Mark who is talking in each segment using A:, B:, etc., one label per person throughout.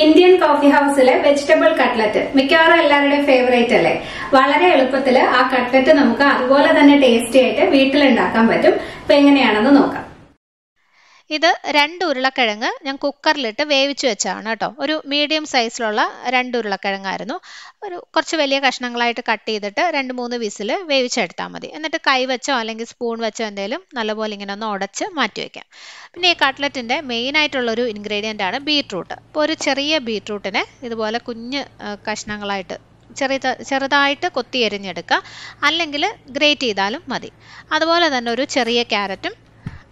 A: Indian coffee ഹൗസിലെ vegetable cutlet മിക്കവാറും എല്ലാവരുടെയും ഫേവറേറ്റ് അല്ലേ വളരെ എളുപ്പത്തിൽ ആ കട്ട്ലറ്റ് നമുക്ക് അതുപോലെ തന്നെ ടേസ്റ്റി ആയിട്ട് വീട്ടിലുണ്ടാക്കാൻ പറ്റും അപ്പൊ എങ്ങനെയാണെന്ന് നോക്കാം ഇത് രണ്ട് ഉരുളക്കിഴങ്ങ് ഞാൻ കുക്കറിലിട്ട് വേവിച്ച് വെച്ചാണ് കേട്ടോ ഒരു മീഡിയം സൈസിലുള്ള രണ്ട് ഉരുളക്കിഴങ്ങായിരുന്നു ഒരു കുറച്ച് വലിയ കഷ്ണങ്ങളായിട്ട് കട്ട് ചെയ്തിട്ട് രണ്ട് മൂന്ന് വിസിൽ വേവിച്ചെടുത്താൽ മതി എന്നിട്ട് കൈ വെച്ചോ അല്ലെങ്കിൽ സ്പൂൺ വെച്ചോ എന്തെങ്കിലും നല്ലപോലെ ഇങ്ങനെ ഒന്ന് ഉടച്ച് മാറ്റി വയ്ക്കാം പിന്നെ ഈ കട്ട്ലറ്റിൻ്റെ മെയിൻ ആയിട്ടുള്ള ഒരു ഇൻഗ്രീഡിയൻ്റ് ആണ് ബീട്രൂട്ട് അപ്പോൾ ഒരു ചെറിയ ബീട്രൂട്ടിനെ ഇതുപോലെ കുഞ്ഞ് കഷ്ണങ്ങളായിട്ട് ചെറിയ ചെറുതായിട്ട് കൊത്തി എരിഞ്ഞെടുക്കുക അല്ലെങ്കിൽ ഗ്രേറ്റ് ചെയ്താലും മതി അതുപോലെ തന്നെ ഒരു ചെറിയ ക്യാരറ്റും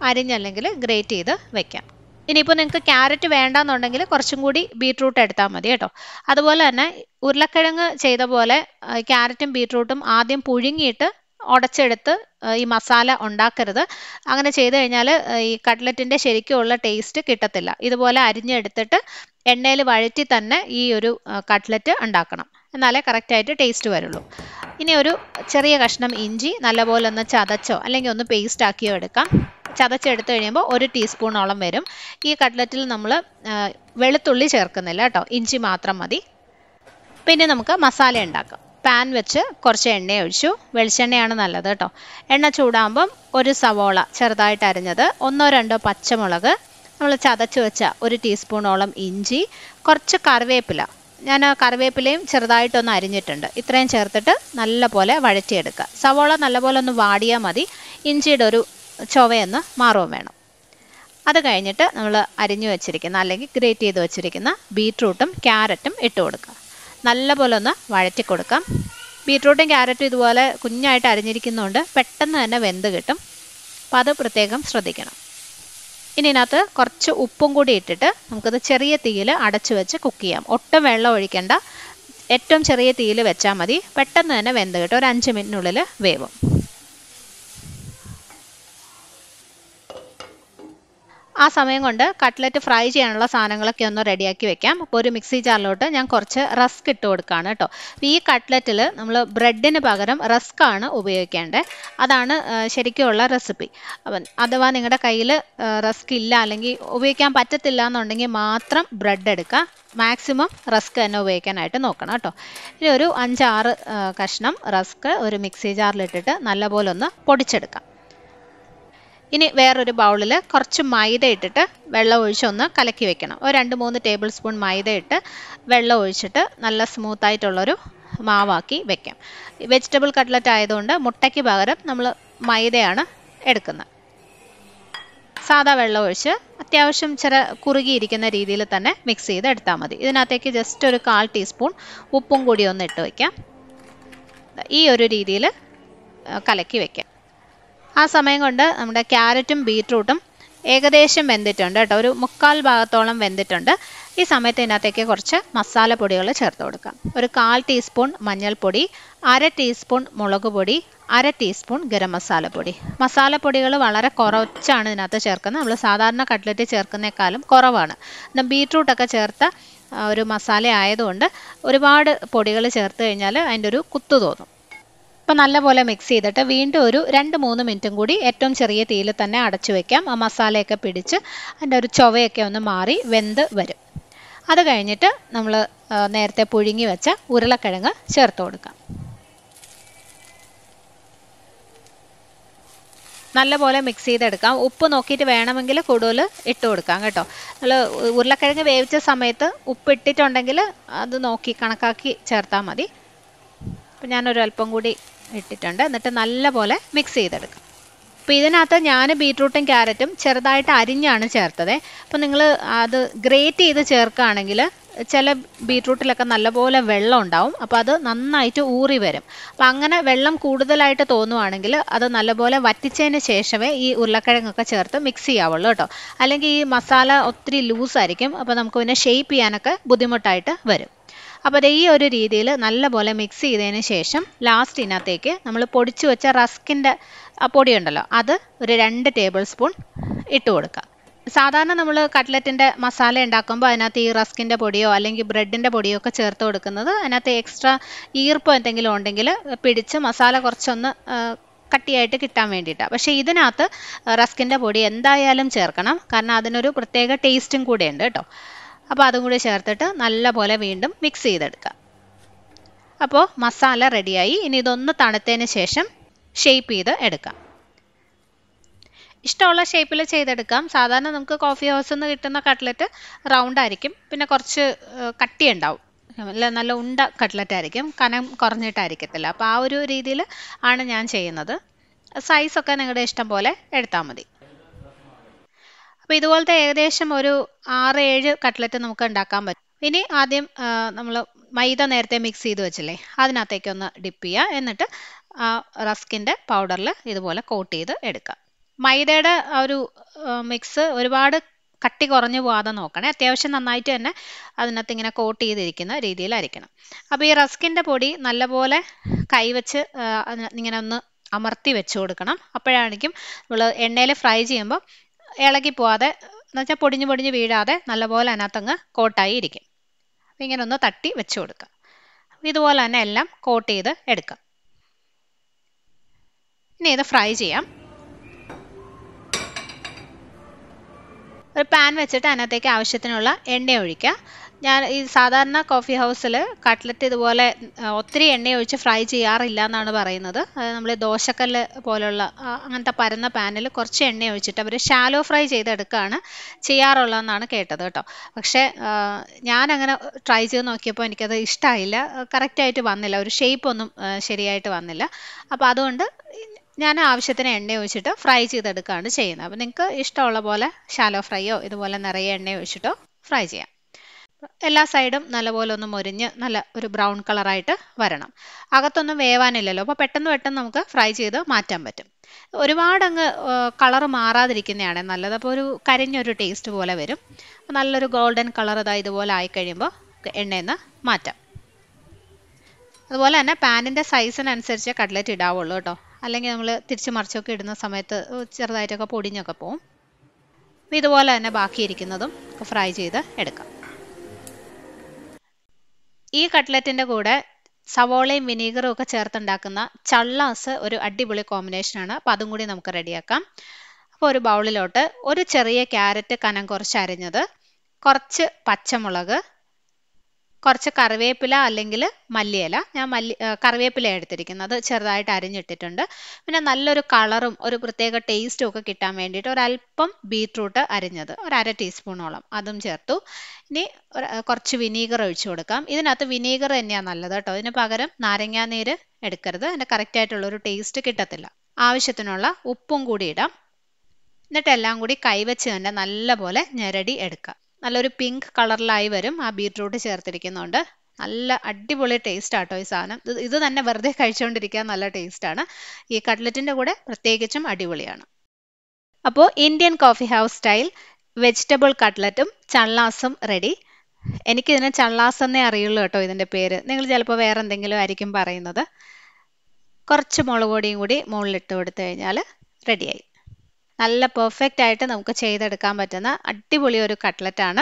A: അരിഞ്ഞല്ലെങ്കിൽ ഗ്രേറ്റ് ചെയ്ത് വെക്കാം ഇനിയിപ്പോൾ നിങ്ങൾക്ക് ക്യാരറ്റ് വേണ്ടാന്നുണ്ടെങ്കിൽ കുറച്ചും കൂടി ബീട്രൂട്ട് എടുത്താൽ മതി കേട്ടോ അതുപോലെ തന്നെ ഉരുളക്കിഴങ്ങ് ചെയ്ത പോലെ ക്യാരറ്റും ബീട്രൂട്ടും ആദ്യം പുഴുങ്ങിയിട്ട് ഉടച്ചെടുത്ത് ഈ മസാല ഉണ്ടാക്കരുത് അങ്ങനെ ചെയ്തു കഴിഞ്ഞാൽ ഈ കട്ട്ലറ്റിൻ്റെ ശരിക്കുമുള്ള ടേസ്റ്റ് കിട്ടത്തില്ല ഇതുപോലെ അരിഞ്ഞെടുത്തിട്ട് എണ്ണയിൽ വഴറ്റി തന്നെ ഈ ഒരു കട്ട്ലറ്റ് ഉണ്ടാക്കണം എന്നാലേ കറക്റ്റായിട്ട് ടേസ്റ്റ് വരുള്ളൂ ഇനി ഒരു ചെറിയ കഷ്ണം ഇഞ്ചി നല്ലപോലെ ഒന്ന് ചതച്ചോ അല്ലെങ്കിൽ ഒന്ന് പേസ്റ്റ് ആക്കിയോ എടുക്കാം ചതച്ചെടുത്ത് കഴിയുമ്പോൾ ഒരു ടീസ്പൂണോളം വരും ഈ കട്ട്ലറ്റിൽ നമ്മൾ വെളുത്തുള്ളി ചേർക്കുന്നില്ല കേട്ടോ ഇഞ്ചി മാത്രം മതി പിന്നെ നമുക്ക് മസാല ഉണ്ടാക്കാം പാൻ വെച്ച് കുറച്ച് എണ്ണ ഒഴിച്ചു വെളിച്ചെണ്ണയാണ് നല്ലത് കേട്ടോ എണ്ണ ചൂടാകുമ്പം ഒരു സവോള ചെറുതായിട്ട് അരിഞ്ഞത് ഒന്നോ രണ്ടോ പച്ചമുളക് നമ്മൾ ചതച്ച് വെച്ച ഒരു ടീസ്പൂണോളം ഇഞ്ചി കുറച്ച് കറിവേപ്പില ഞാൻ കറിവേപ്പിലയും ചെറുതായിട്ടൊന്ന് അരിഞ്ഞിട്ടുണ്ട് ഇത്രയും ചേർത്തിട്ട് നല്ലപോലെ വഴറ്റിയെടുക്കുക സവോള നല്ലപോലെ ഒന്ന് വാടിയാൽ മതി ഇഞ്ചിയുടെ ഒരു ചുവയൊന്ന് മാറുകയും വേണം അത് കഴിഞ്ഞിട്ട് നമ്മൾ അരിഞ്ഞു വെച്ചിരിക്കുന്ന അല്ലെങ്കിൽ ഗ്രേറ്റ് ചെയ്ത് വെച്ചിരിക്കുന്ന ബീട്രൂട്ടും ക്യാരറ്റും ഇട്ട് കൊടുക്കുക നല്ലപോലെ ഒന്ന് വഴറ്റി കൊടുക്കാം ബീട്രൂട്ടും ക്യാരറ്റും ഇതുപോലെ കുഞ്ഞായിട്ട് അരിഞ്ഞിരിക്കുന്നതുകൊണ്ട് പെട്ടെന്ന് തന്നെ വെന്ത് കിട്ടും അപ്പം അത് പ്രത്യേകം ശ്രദ്ധിക്കണം ഇനി ഇതിനകത്ത് കുറച്ച് ഉപ്പും കൂടി ഇട്ടിട്ട് നമുക്കത് ചെറിയ തീയിൽ അടച്ചു വെച്ച് കുക്ക് ചെയ്യാം ഒട്ടും വെള്ളം ഒഴിക്കേണ്ട ഏറ്റവും ചെറിയ തീയിൽ വെച്ചാൽ മതി പെട്ടെന്ന് തന്നെ വെന്ത് കിട്ടും ഒരു അഞ്ച് മിനിറ്റിനുള്ളിൽ വേവും ആ സമയം കൊണ്ട് കട്ട്ലറ്റ് ഫ്രൈ ചെയ്യാനുള്ള സാധനങ്ങളൊക്കെ ഒന്ന് റെഡിയാക്കി വെക്കാം അപ്പോൾ ഒരു മിക്സി ജാറിലോട്ട് ഞാൻ കുറച്ച് റസ്ക് ഇട്ട് കൊടുക്കുകയാണ് കേട്ടോ അപ്പോൾ ഈ കട്ട്ലറ്റിൽ നമ്മൾ ബ്രെഡിന് പകരം റസ്ക് ആണ് ഉപയോഗിക്കേണ്ടത് അതാണ് ശരിക്കുമുള്ള റെസിപ്പി അപ്പം അഥവാ നിങ്ങളുടെ കയ്യിൽ റസ്ക് ഇല്ല അല്ലെങ്കിൽ ഉപയോഗിക്കാൻ പറ്റത്തില്ല എന്നുണ്ടെങ്കിൽ മാത്രം ബ്രെഡ് എടുക്കുക മാക്സിമം റസ്ക് തന്നെ ഉപയോഗിക്കാനായിട്ട് നോക്കണം കേട്ടോ ഇനി ഒരു അഞ്ചാറ് കഷ്ണം റസ്ക് ഒരു മിക്സി ജാറിലിട്ടിട്ട് നല്ലപോലെ ഒന്ന് പൊടിച്ചെടുക്കാം ഇനി വേറൊരു ബൗളിൽ കുറച്ച് മൈദ ഇട്ടിട്ട് വെള്ളം ഒഴിച്ചൊന്ന് കലക്കി വെക്കണം ഒരു രണ്ട് മൂന്ന് ടേബിൾ സ്പൂൺ മൈദ ഇട്ട് വെള്ളം ഒഴിച്ചിട്ട് നല്ല സ്മൂത്തായിട്ടുള്ളൊരു മാവാക്കി വെക്കാം വെജിറ്റബിൾ കട്ട്ലറ്റ് ആയതുകൊണ്ട് മുട്ടയ്ക്ക് പകരം നമ്മൾ മൈദയാണ് എടുക്കുന്നത് സാധാ വെള്ളം ഒഴിച്ച് അത്യാവശ്യം ചില കുറുകിയിരിക്കുന്ന രീതിയിൽ തന്നെ മിക്സ് ചെയ്ത് എടുത്താൽ മതി ഇതിനകത്തേക്ക് ജസ്റ്റ് ഒരു കാൽ ടീസ്പൂൺ ഉപ്പും കൂടി ഒന്ന് ഇട്ട് വയ്ക്കാം ഈ ഒരു രീതിയിൽ കലക്കി വെക്കാം ആ സമയം കൊണ്ട് നമ്മുടെ ക്യാരറ്റും ബീറ്റ്റൂട്ടും ഏകദേശം വെന്തിട്ടുണ്ട് കേട്ടോ ഒരു മുക്കാൽ ഭാഗത്തോളം വെന്തിട്ടുണ്ട് ഈ സമയത്ത് ഇതിനകത്തേക്ക് കുറച്ച് മസാലപ്പൊടികൾ ചേർത്ത് കൊടുക്കാം ഒരു കാൽ ടീസ്പൂൺ മഞ്ഞൾപ്പൊടി അര ടീസ്പൂൺ മുളക് പൊടി അര ടീസ്പൂൺ ഗരം മസാലപ്പൊടി മസാലപ്പൊടികൾ വളരെ കുറച്ചാണ് ഇതിനകത്ത് ചേർക്കുന്നത് നമ്മൾ സാധാരണ കട്ട്ലറ്റ് ചേർക്കുന്നേക്കാളും കുറവാണ് എന്നാൽ ബീട്രൂട്ടൊക്കെ ചേർത്ത ഒരു മസാല ആയതുകൊണ്ട് ഒരുപാട് പൊടികൾ ചേർത്ത് കഴിഞ്ഞാൽ അതിൻ്റെ ഒരു കുത്തു തോന്നും അപ്പം നല്ലപോലെ മിക്സ് ചെയ്തിട്ട് വീണ്ടും ഒരു രണ്ട് മൂന്ന് മിനിറ്റും കൂടി ഏറ്റവും ചെറിയ തീയിൽ തന്നെ അടച്ചു വയ്ക്കാം ആ മസാലയൊക്കെ പിടിച്ച് അതിൻ്റെ ഒരു ചുവയൊക്കെ ഒന്ന് മാറി വെന്ത് വരും അത് കഴിഞ്ഞിട്ട് നമ്മൾ നേരത്തെ പുഴുങ്ങി വെച്ച ഉരുളക്കിഴങ്ങ് ചേർത്ത് കൊടുക്കാം നല്ലപോലെ മിക്സ് ചെയ്തെടുക്കാം ഉപ്പ് നോക്കിയിട്ട് വേണമെങ്കിൽ കൂടുതൽ ഇട്ട് കൊടുക്കാം കേട്ടോ നമ്മൾ ഉരുളക്കിഴങ്ങ് വേവിച്ച സമയത്ത് ഉപ്പ് ഇട്ടിട്ടുണ്ടെങ്കിൽ അത് നോക്കി കണക്കാക്കി ചേർത്താൽ മതി അപ്പം ഞാനൊരു അല്പം കൂടി ഇട്ടിട്ടുണ്ട് എന്നിട്ട് നല്ലപോലെ മിക്സ് ചെയ്തെടുക്കാം അപ്പോൾ ഇതിനകത്ത് ഞാൻ ബീട്രൂട്ടും ക്യാരറ്റും ചെറുതായിട്ട് അരിഞ്ഞാണ് ചേർത്തത് അപ്പോൾ നിങ്ങൾ അത് ഗ്രേറ്റ് ചെയ്ത് ചേർക്കുകയാണെങ്കിൽ ചില ബീട്രൂട്ടിലൊക്കെ നല്ലപോലെ വെള്ളം ഉണ്ടാവും അപ്പോൾ അത് നന്നായിട്ട് ഊറി വരും അപ്പോൾ അങ്ങനെ വെള്ളം കൂടുതലായിട്ട് തോന്നുവാണെങ്കിൽ അത് നല്ലപോലെ വറ്റിച്ചതിന് ശേഷമേ ഈ ഉരുളക്കിഴങ്ങൊക്കെ ചേർത്ത് മിക്സ് ചെയ്യാവുള്ളൂ കേട്ടോ അല്ലെങ്കിൽ ഈ മസാല ഒത്തിരി ലൂസായിരിക്കും അപ്പോൾ നമുക്ക് പിന്നെ ഷേപ്പ് ചെയ്യാനൊക്കെ ബുദ്ധിമുട്ടായിട്ട് വരും അപ്പോൾ ഈ ഒരു രീതിയിൽ നല്ലപോലെ മിക്സ് ചെയ്തതിന് ശേഷം ലാസ്റ്റ് ഇതിനകത്തേക്ക് നമ്മൾ പൊടിച്ചു വെച്ച റസ്കിൻ്റെ പൊടിയുണ്ടല്ലോ അത് ഒരു രണ്ട് ടേബിൾ സ്പൂൺ ഇട്ട് കൊടുക്കുക സാധാരണ നമ്മൾ കട്ട്ലറ്റിൻ്റെ മസാല ഉണ്ടാക്കുമ്പോൾ അതിനകത്ത് ഈ റസ്കിൻ്റെ പൊടിയോ അല്ലെങ്കിൽ ബ്രെഡിൻ്റെ പൊടിയോ ഒക്കെ ചേർത്ത് കൊടുക്കുന്നത് അതിനകത്ത് എക്സ്ട്രാ ഈർപ്പം എന്തെങ്കിലും ഉണ്ടെങ്കിൽ പിടിച്ച് മസാല കുറച്ചൊന്ന് കട്ടിയായിട്ട് കിട്ടാൻ വേണ്ടിയിട്ടാണ് പക്ഷേ ഇതിനകത്ത് റസ്കിൻ്റെ പൊടി എന്തായാലും ചേർക്കണം കാരണം അതിനൊരു പ്രത്യേക ടേസ്റ്റും കൂടെ ഉണ്ട് കേട്ടോ അപ്പോൾ അതും കൂടി ചേർത്തിട്ട് നല്ലപോലെ വീണ്ടും മിക്സ് ചെയ്തെടുക്കുക അപ്പോൾ മസാല റെഡിയായി ഇനി ഇതൊന്ന് തണുത്തതിന് ശേഷം ഷേപ്പ് ചെയ്ത് എടുക്കാം ഇഷ്ടമുള്ള ഷേപ്പിൽ ചെയ്തെടുക്കാം സാധാരണ നമുക്ക് കോഫി ഹൗസിൽ നിന്ന് കിട്ടുന്ന കട്ട്ലറ്റ് റൗണ്ട് ആയിരിക്കും പിന്നെ കുറച്ച് കട്ടി ഉണ്ടാവും അല്ല നല്ല ഉണ്ട കട്ട്ലറ്റ് ആയിരിക്കും കനം കുറഞ്ഞിട്ടായിരിക്കത്തില്ല അപ്പോൾ ആ ഒരു രീതിയിൽ ആണ് ഞാൻ ചെയ്യുന്നത് സൈസൊക്കെ നിങ്ങളുടെ ഇഷ്ടം പോലെ എടുത്താൽ മതി അപ്പൊ ഇതുപോലത്തെ ഏകദേശം ഒരു ആറ് ഏഴ് കട്ട്ലറ്റ് നമുക്ക് ഉണ്ടാക്കാൻ പറ്റും ഇനി ആദ്യം നമ്മൾ മൈദ നേരത്തെ മിക്സ് ചെയ്ത് വെച്ചില്ലേ അതിനകത്തേക്കൊന്ന് ഡിപ്പ് ചെയ്യുക എന്നിട്ട് ആ റസ്കിൻ്റെ പൗഡറിൽ ഇതുപോലെ കോട്ട് ചെയ്ത് എടുക്കുക മൈദയുടെ ഒരു മിക്സ് ഒരുപാട് കട്ടി കുറഞ്ഞു പോകാതെ നോക്കണേ അത്യാവശ്യം നന്നായിട്ട് തന്നെ അതിനകത്ത് ഇങ്ങനെ കോട്ട് ചെയ്തിരിക്കുന്ന രീതിയിലായിരിക്കണം അപ്പോൾ ഈ റസ്കിൻ്റെ പൊടി നല്ലപോലെ കൈവച്ച് ഇങ്ങനെ ഒന്ന് അമർത്തി വെച്ച് കൊടുക്കണം അപ്പോഴാണെങ്കിലും നമ്മൾ എണ്ണയിൽ ഫ്രൈ ചെയ്യുമ്പോൾ ഇളകി പോവാതെ എന്നുവെച്ചാൽ പൊടിഞ്ഞ് പൊടിഞ്ഞ് വീഴാതെ നല്ലപോലെ അതിനകത്തങ്ങ് കോട്ടായി ഇരിക്കും അപ്പോൾ ഇങ്ങനെ ഒന്ന് തട്ടി വെച്ച് കൊടുക്കുക ഇതുപോലെ തന്നെ എല്ലാം കോട്ട് ചെയ്ത് എടുക്കുക ഇനി ഇത് ഫ്രൈ ചെയ്യാം ഒരു പാൻ വെച്ചിട്ട് അതിനകത്തേക്ക് ആവശ്യത്തിനുള്ള എണ്ണ ഒഴിക്കുക ഞാൻ ഈ സാധാരണ കോഫി ഹൗസിൽ കട്ട്ലറ്റ് ഇതുപോലെ ഒത്തിരി എണ്ണ ഒഴിച്ച് ഫ്രൈ ചെയ്യാറില്ല എന്നാണ് പറയുന്നത് നമ്മൾ ദോശക്കല്ല് പോലുള്ള അങ്ങനത്തെ പരന്ന പാനിൽ കുറച്ച് എണ്ണ ഒഴിച്ചിട്ട് അവർ ഷാലോ ഫ്രൈ ചെയ്തെടുക്കുകയാണ് ചെയ്യാറുള്ളതെന്നാണ് കേട്ടത് കേട്ടോ പക്ഷേ ഞാനങ്ങനെ ട്രൈ ചെയ്ത് നോക്കിയപ്പോൾ എനിക്കത് ഇഷ്ടമായില്ല കറക്റ്റായിട്ട് വന്നില്ല ഒരു ഷേപ്പ് ഒന്നും ശരിയായിട്ട് വന്നില്ല അപ്പോൾ അതുകൊണ്ട് ഞാൻ ആവശ്യത്തിന് എണ്ണ ഒഴിച്ചിട്ട് ഫ്രൈ ചെയ്തെടുക്കുകയാണ് ചെയ്യുന്നത് അപ്പോൾ നിങ്ങൾക്ക് ഇഷ്ടമുള്ള പോലെ ഷാലോ ഫ്രൈയോ ഇതുപോലെ നിറയെ എണ്ണ ഒഴിച്ചിട്ടോ ഫ്രൈ ചെയ്യാം എല്ലാ സൈഡും നല്ലപോലെ ഒന്ന് മൊരിഞ്ഞ് നല്ല ഒരു ബ്രൗൺ കളറായിട്ട് വരണം അകത്തൊന്നും വേവാനില്ലല്ലോ അപ്പോൾ പെട്ടെന്ന് പെട്ടെന്ന് നമുക്ക് ഫ്രൈ ചെയ്ത് മാറ്റാൻ പറ്റും ഒരുപാടങ്ങ് അങ്ങ് കളർ മാറാതിരിക്കുന്നതാണ് നല്ലത് അപ്പോൾ ഒരു കരിഞ്ഞൊരു ടേസ്റ്റ് പോലെ വരും നല്ലൊരു ഗോൾഡൻ കളർ ഇതാ ഇതുപോലെ ആയിക്കഴിയുമ്പോൾ കഴിയുമ്പോൾ നിന്ന് മാറ്റാം അതുപോലെ തന്നെ പാനിൻ്റെ സൈസിനനുസരിച്ച് കട്ട്ലറ്റ് ഇടാവുള്ളൂ കേട്ടോ അല്ലെങ്കിൽ നമ്മൾ തിരിച്ച് മറിച്ചൊക്കെ ഇടുന്ന സമയത്ത് ചെറുതായിട്ടൊക്കെ പൊടിഞ്ഞൊക്കെ പോവും ഇതുപോലെ തന്നെ ബാക്കിയിരിക്കുന്നതും ഫ്രൈ ചെയ്ത് എടുക്കാം ഈ കട്ട്ലറ്റിൻ്റെ കൂടെ സവോളയും വിനീഗറും ഒക്കെ ചേർത്തുണ്ടാക്കുന്ന ചള്ളാസ് ഒരു അടിപൊളി കോമ്പിനേഷനാണ് അപ്പോൾ അതും കൂടി നമുക്ക് റെഡിയാക്കാം അപ്പോൾ ഒരു ബൗളിലോട്ട് ഒരു ചെറിയ ക്യാരറ്റ് കനം കുറച്ച് അരിഞ്ഞത് കുറച്ച് പച്ചമുളക് കുറച്ച് കറിവേപ്പില അല്ലെങ്കിൽ മല്ലിയില ഞാൻ മല്ലി കറിവേപ്പില എടുത്തിരിക്കുന്നത് അത് ചെറുതായിട്ട് അരിഞ്ഞിട്ടിട്ടുണ്ട് പിന്നെ നല്ലൊരു കളറും ഒരു പ്രത്യേക ടേസ്റ്റും ഒക്കെ കിട്ടാൻ വേണ്ടിയിട്ട് ഒരല്പം ബീട്രൂട്ട് അരിഞ്ഞത് ഒരു അര ടീസ്പൂണോളം അതും ചേർത്തു ഇനി കുറച്ച് വിനീഗർ ഒഴിച്ചു കൊടുക്കാം ഇതിനകത്ത് വിനീഗർ തന്നെയാണ് നല്ലത് കേട്ടോ ഇതിന് പകരം നാരങ്ങാനീര് എടുക്കരുത് അതിൻ്റെ കറക്റ്റായിട്ടുള്ളൊരു ടേസ്റ്റ് കിട്ടത്തില്ല ആവശ്യത്തിനുള്ള ഉപ്പും കൂടി ഇടാം എന്നിട്ടെല്ലാം കൂടി കൈവച്ച് തന്നെ നല്ല പോലെ ഞെരടി എടുക്കാം നല്ലൊരു പിങ്ക് കളറിലായി വരും ആ ബീട്രൂട്ട് ചേർത്തിരിക്കുന്നുണ്ട് നല്ല അടിപൊളി ടേസ്റ്റ് ആട്ടോ ഈ സാധനം ഇത് തന്നെ വെറുതെ കഴിച്ചുകൊണ്ടിരിക്കാൻ നല്ല ടേസ്റ്റാണ് ഈ കട്ട്ലറ്റിൻ്റെ കൂടെ പ്രത്യേകിച്ചും അടിപൊളിയാണ് അപ്പോൾ Indian coffee house style vegetable കട്ട്ലറ്റും ചള്ളാസും റെഡി എനിക്കിതിനെ ചള്ളാസ് എന്നേ അറിയുള്ളൂ കേട്ടോ ഇതിൻ്റെ പേര് നിങ്ങൾ ചിലപ്പോൾ വേറെ എന്തെങ്കിലും ആയിരിക്കും പറയുന്നത് കുറച്ച് മുളക് പൊടിയും കൂടി മുകളിലിട്ട് കൊടുത്തു കഴിഞ്ഞാൽ റെഡിയായി നല്ല പെർഫെക്റ്റ് ആയിട്ട് നമുക്ക് ചെയ്തെടുക്കാൻ പറ്റുന്ന അടിപൊളി ഒരു കട്ട്ലറ്റാണ്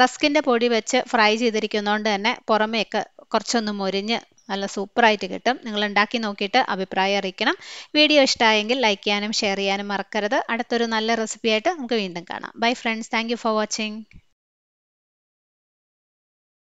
A: റസ്കിൻ്റെ പൊടി വെച്ച് ഫ്രൈ ചെയ്തിരിക്കുന്നതുകൊണ്ട് തന്നെ പുറമേയൊക്കെ കുറച്ചൊന്ന് മുരിഞ്ഞ് നല്ല സൂപ്പറായിട്ട് കിട്ടും നിങ്ങൾ ഉണ്ടാക്കി നോക്കിയിട്ട് അഭിപ്രായം അറിയിക്കണം വീഡിയോ ഇഷ്ടമായെങ്കിൽ ലൈക്ക് ചെയ്യാനും ഷെയർ ചെയ്യാനും മറക്കരുത് അടുത്തൊരു നല്ല റെസിപ്പിയായിട്ട് നമുക്ക് വീണ്ടും കാണാം bye friends thank for watching